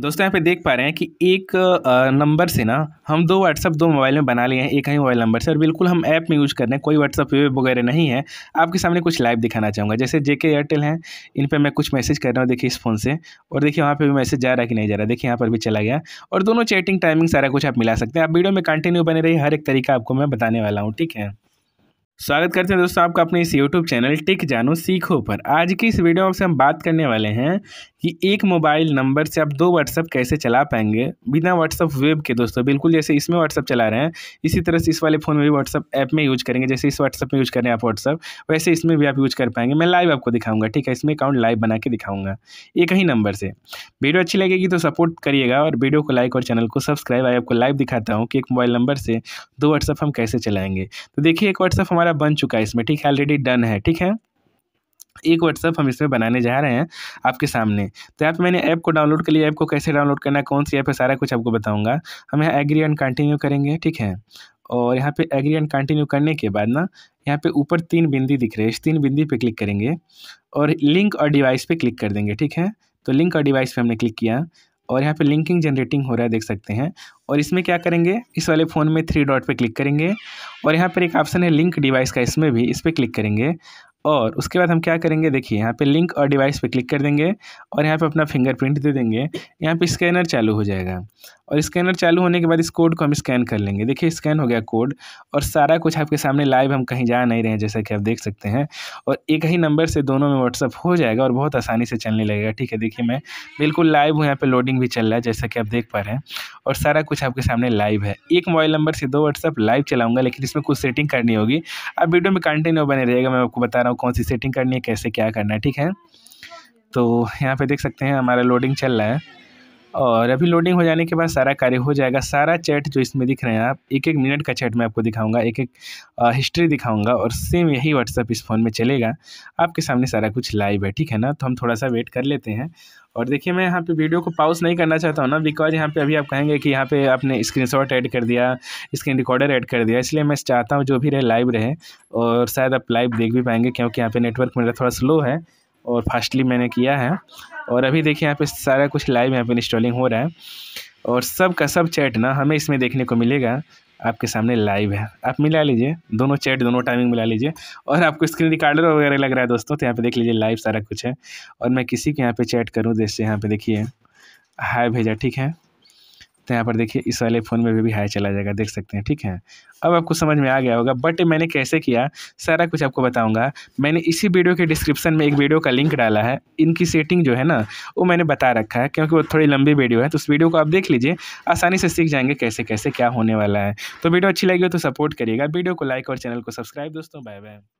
दोस्तों यहाँ पे देख पा रहे हैं कि एक नंबर से ना हम दो व्हाट्सअप दो मोबाइल में बना लिए हैं एक ही मोबाइल नंबर से और बिल्कुल हम ऐप में यूज़ कर रहे हैं कोई व्हाट्सअप वेब वगैरह नहीं है आपके सामने कुछ लाइव दिखाना चाहूँगा जैसे जेके एयरटेल हैं इन पर मैं कुछ मैसेज कर रहा हूँ देखिए इस फोन से और देखिए वहाँ पर भी मैसेज जा रहा है कि नहीं जा रहा देखिए यहाँ पर भी चला गया और दोनों चैटिंग टाइमिंग सारा कुछ आप मिला सकते हैं आप वीडियो में कंटिन्यू बने रही हर एक तरीका आपको मैं बताने वाला हूँ ठीक है स्वागत करते हैं दोस्तों आपका अपने इस यूट्यूब चैनल टिक जानो सीखो पर आज की इस वीडियो में हम बात करने वाले हैं कि एक मोबाइल नंबर से आप दो व्हाट्सअप कैसे चला पाएंगे बिना व्हाट्सअप वेब के दोस्तों बिल्कुल जैसे इसमें व्हाट्सअप चला रहे हैं इसी तरह से इस वाले फ़ोन में भी व्हाट्सअप ऐप में यूज करेंगे जैसे इस व्हाट्सअप में यूज करें आप व्हाट्सअप वैसे इसमें भी आप यूज कर पाएंगे मैं लाइव आपको दिखाऊंगा ठीक है इसमें अकाउंट लाइव बना के दिखाऊंगा एक ही नंबर से वीडियो अच्छी लगेगी तो सपोर्ट करिएगा और वीडियो को लाइक और चैनल को सब्सक्राइब आई आपको लाइव दिखाता हूँ कि एक मोबाइल नंबर से दो व्हाट्सअप हम कैसे चलाएँगे तो देखिए एक व्हाट्सअप हमारा हमारा बन चुका है इसमें ठीक है ऑलरेडी डन है ठीक है एक व्हाट्सअप हम इसमें बनाने जा रहे हैं आपके सामने तो यहाँ पे मैंने ऐप को डाउनलोड के लिए ऐप को कैसे डाउनलोड करना है कौन सी ऐप है सारा कुछ आपको बताऊंगा हम यहाँ एग्री एंड कंटिन्यू करेंगे ठीक है और यहाँ पे एग्री एंड कंटिन्यू करने के बाद ना यहाँ पे ऊपर तीन बिंदी दिख रही है इस तीन बिंदी पे क्लिक करेंगे और लिंक और डिवाइस पे क्लिक कर देंगे ठीक है तो लिंक और डिवाइस पे हमने क्लिक किया और यहाँ पे लिंकिंग जनरेटिंग हो रहा है देख सकते हैं और इसमें क्या करेंगे इस वाले फ़ोन में थ्री डॉट पे क्लिक करेंगे और यहाँ पर एक ऑप्शन है लिंक डिवाइस का इसमें भी इस पर क्लिक करेंगे और उसके बाद हम क्या करेंगे देखिए यहाँ पे लिंक और डिवाइस पे क्लिक कर देंगे और यहाँ पे अपना फिंगरप्रिंट दे देंगे यहाँ पे स्कैनर चालू हो जाएगा और स्कैनर चालू होने के बाद इस कोड को हम स्कैन कर लेंगे देखिए स्कैन हो गया कोड और सारा कुछ आपके सामने लाइव हम कहीं जा नहीं रहे हैं जैसा कि आप देख सकते हैं और एक ही नंबर से दोनों में व्हाट्सअप हो जाएगा और बहुत आसानी से चलने लगेगा ठीक है देखिए मैं बिल्कुल लाइव हूँ यहाँ पर लोडिंग भी चल रहा है जैसा कि आप देख पा रहे हैं और सारा कुछ आपके सामने लाइव है एक मोबाइल नंबर से दो व्हाट्सअप लाइव चलाऊंगा लेकिन इसमें कुछ सेटिंग करनी होगी अब वीडियो में कंटिन्यू बने रहेगा मैं आपको बता रहा हूँ कौन सी सेटिंग करनी है कैसे क्या करना है ठीक है तो यहाँ पर देख सकते हैं हमारा लोडिंग चल रहा है और अभी लोडिंग हो जाने के बाद सारा कार्य हो जाएगा सारा चैट जो इसमें दिख रहे हैं आप एक एक मिनट का चैट मैं आपको दिखाऊंगा एक एक हिस्ट्री दिखाऊंगा और सेम यही व्हाट्सअप इस फ़ोन में चलेगा आपके सामने सारा कुछ लाइव है ठीक है ना तो हम थोड़ा सा वेट कर लेते हैं और देखिए मैं यहाँ पे वीडियो को पाउस नहीं करना चाहता हूँ ना बिकॉज यहाँ पे अभी आप कहेंगे कि यहाँ पे आपने शॉट ऐड कर दिया स्क्रीन रिकॉर्डर ऐड कर दिया इसलिए मैं चाहता हूँ जो भी रहे लाइव रहे और शायद आप लाइव देख भी पाएंगे क्योंकि यहाँ पे नेटवर्क मेरा थोड़ा स्लो है और फास्टली मैंने किया है और अभी देखिए यहाँ पे सारा कुछ लाइव यहाँ पे इंस्टॉलिंग हो रहा है और सब का सब चैट ना हमें इसमें देखने को मिलेगा आपके सामने लाइव है आप मिला लीजिए दोनों चैट दोनों टाइमिंग मिला लीजिए और आपको स्क्रीन रिकॉर्डर वगैरह लग रहा है दोस्तों तो यहाँ पर देख लीजिए लाइव सारा कुछ है और मैं किसी के यहाँ पर चैट करूँ जैसे यहाँ पर देखिए हाय भेजा ठीक है सकते हैं यहाँ पर देखिए इस वाले फ़ोन में भी हाई चला जाएगा देख सकते हैं ठीक है अब आपको समझ में आ गया होगा बट मैंने कैसे किया सारा कुछ आपको बताऊँगा मैंने इसी वीडियो के डिस्क्रिप्शन में एक वीडियो का लिंक डाला है इनकी सेटिंग जो है ना वो मैंने बता रखा है क्योंकि वो थोड़ी लंबी वीडियो है तो उस वीडियो को आप देख लीजिए आसानी से सीख जाएंगे कैसे कैसे क्या होने वाला है तो वीडियो अच्छी लगी हो तो सपोर्ट करिएगा वीडियो को लाइक और चैनल को सब्सक्राइब दोस्तों बाय बाय